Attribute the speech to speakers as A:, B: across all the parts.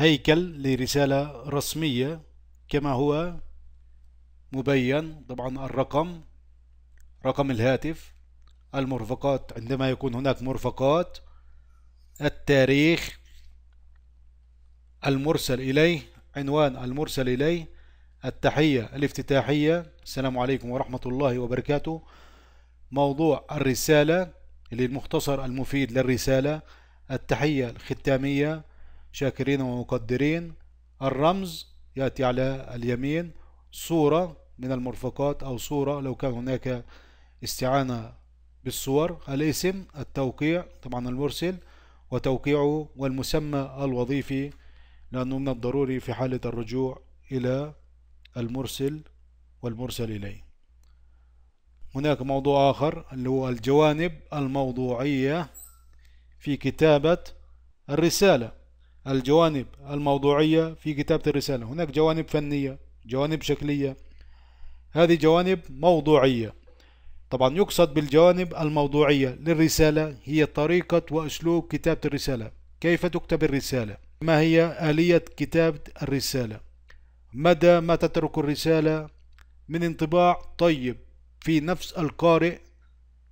A: هيكل لرسالة رسمية كما هو مبين طبعا الرقم رقم الهاتف المرفقات عندما يكون هناك مرفقات التاريخ المرسل إليه عنوان المرسل إليه التحية الافتتاحية السلام عليكم ورحمة الله وبركاته موضوع الرسالة اللي المختصر المفيد للرسالة التحية الختامية شاكرين ومقدرين الرمز يأتي على اليمين صورة من المرفقات أو صورة لو كان هناك استعانة بالصور الاسم التوقيع طبعا المرسل وتوقيعه والمسمى الوظيفي لأنه من الضروري في حالة الرجوع إلى المرسل والمرسل إليه هناك موضوع آخر اللي هو الجوانب الموضوعية في كتابة الرسالة الجوانب الموضوعية في كتابة الرسالة هناك جوانب فنية جوانب شكلية هذه جوانب موضوعية طبعا يقصد بالجوانب الموضوعية للرسالة هي طريقة وأسلوب كتابة الرسالة كيف تكتب الرسالة ما هي آلية كتابة الرسالة مدى ما تترك الرسالة من انطباع طيب في نفس القارئ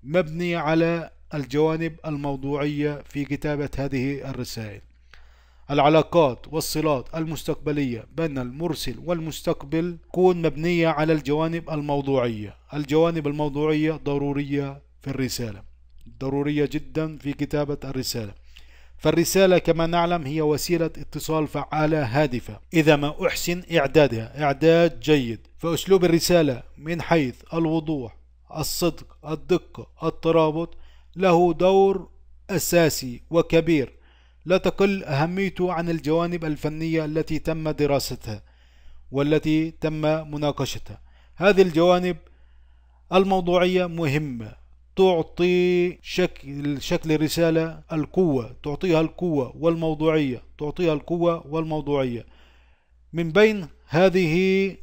A: مبني على الجوانب الموضوعية في كتابة هذه الرسائل العلاقات والصلات المستقبلية بين المرسل والمستقبل تكون مبنية على الجوانب الموضوعية الجوانب الموضوعية ضرورية في الرسالة ضرورية جدا في كتابة الرسالة فالرسالة كما نعلم هي وسيلة اتصال فعالة هادفة إذا ما أحسن إعدادها إعداد جيد فأسلوب الرسالة من حيث الوضوح الصدق الدقة الترابط له دور أساسي وكبير لا تقل أهميته عن الجوانب الفنية التي تم دراستها والتي تم مناقشتها هذه الجوانب الموضوعية مهمة تعطي شكل شكل الرسالة القوة تعطيها القوة والموضوعية تعطيها القوة والموضوعية من بين هذه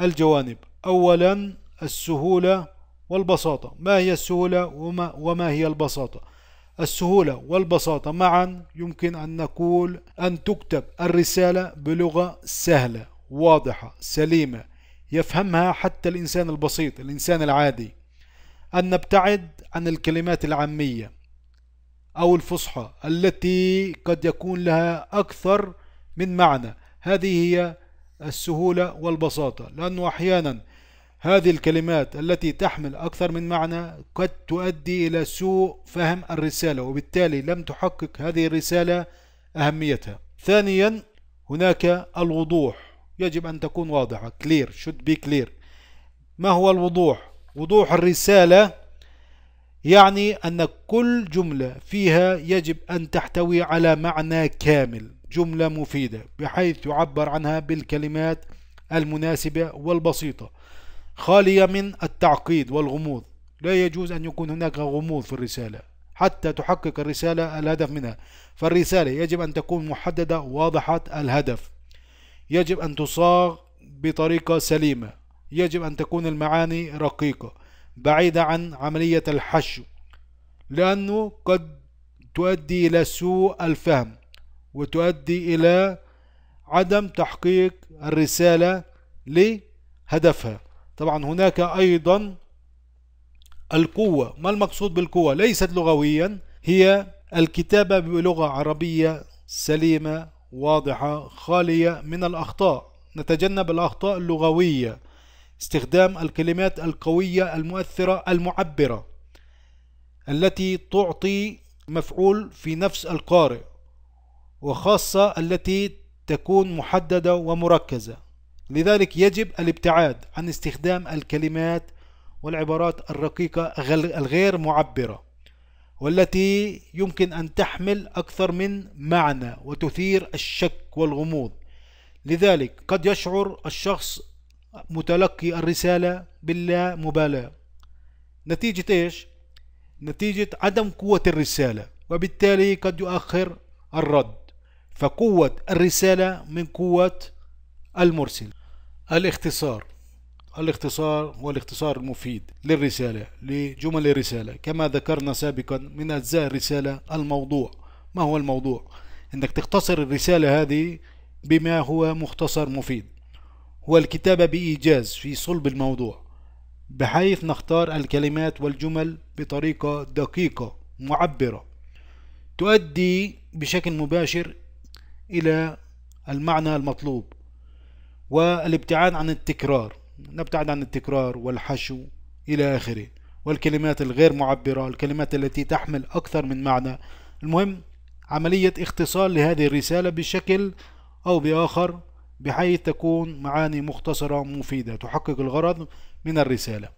A: الجوانب أولا السهولة والبساطة ما هي السهولة وما, وما هي البساطة السهولة والبساطة معا يمكن أن نقول أن تكتب الرسالة بلغة سهلة واضحة سليمة يفهمها حتى الإنسان البسيط الإنسان العادي أن نبتعد عن الكلمات العامية أو الفصحى التي قد يكون لها أكثر من معنى هذه هي السهولة والبساطة لأنه أحيانا هذه الكلمات التي تحمل أكثر من معنى قد تؤدي إلى سوء فهم الرسالة وبالتالي لم تحقق هذه الرسالة أهميتها ثانيا هناك الوضوح يجب أن تكون واضحة clear should be clear ما هو الوضوح؟ وضوح الرسالة يعني أن كل جملة فيها يجب أن تحتوي على معنى كامل جملة مفيدة بحيث يعبر عنها بالكلمات المناسبة والبسيطة خالية من التعقيد والغموض لا يجوز أن يكون هناك غموض في الرسالة حتى تحقق الرسالة الهدف منها فالرسالة يجب أن تكون محددة واضحة الهدف يجب أن تصاغ بطريقة سليمة يجب أن تكون المعاني رقيقة بعيدة عن عملية الحشو لأنه قد تؤدي إلى سوء الفهم وتؤدي إلى عدم تحقيق الرسالة لهدفها طبعا هناك أيضا القوة ما المقصود بالقوة ليست لغويا هي الكتابة بلغة عربية سليمة واضحة خالية من الأخطاء نتجنب الأخطاء اللغوية استخدام الكلمات القوية المؤثرة المعبرة التي تعطي مفعول في نفس القارئ وخاصة التي تكون محددة ومركزة لذلك يجب الابتعاد عن استخدام الكلمات والعبارات الرقيقة الغير معبرة والتي يمكن أن تحمل أكثر من معنى وتثير الشك والغموض لذلك قد يشعر الشخص متلقي الرسالة باللامبالاة نتيجة إيش؟ نتيجة عدم قوة الرسالة وبالتالي قد يؤخر الرد فقوة الرسالة من قوة المرسل الاختصار الاختصار والاختصار المفيد للرسالة لجمل الرسالة كما ذكرنا سابقا من أجزاء الرسالة الموضوع ما هو الموضوع أنك تختصر الرسالة هذه بما هو مختصر مفيد هو الكتابة بإيجاز في صلب الموضوع بحيث نختار الكلمات والجمل بطريقة دقيقة معبرة تؤدي بشكل مباشر إلى المعنى المطلوب والابتعاد عن التكرار نبتعد عن التكرار والحشو إلى آخره والكلمات الغير معبرة الكلمات التي تحمل أكثر من معنى المهم عملية اختصار لهذه الرسالة بشكل أو بآخر بحيث تكون معاني مختصرة مفيدة تحقق الغرض من الرسالة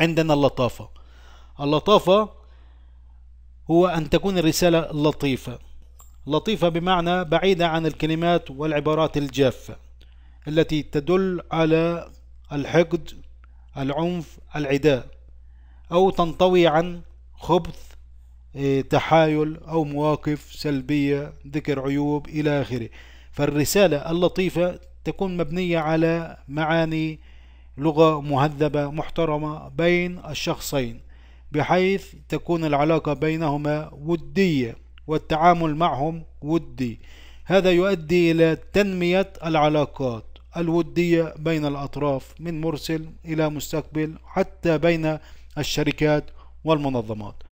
A: عندنا اللطافة اللطافة هو أن تكون الرسالة لطيفة لطيفة بمعنى بعيدة عن الكلمات والعبارات الجافة التي تدل على الحقد العنف العداء أو تنطوي عن خبث إيه، تحايل أو مواقف سلبية ذكر عيوب إلى آخره فالرسالة اللطيفة تكون مبنية على معاني لغة مهذبة محترمة بين الشخصين بحيث تكون العلاقة بينهما ودية والتعامل معهم ودي هذا يؤدي إلى تنمية العلاقات الودية بين الأطراف من مرسل إلى مستقبل حتى بين الشركات والمنظمات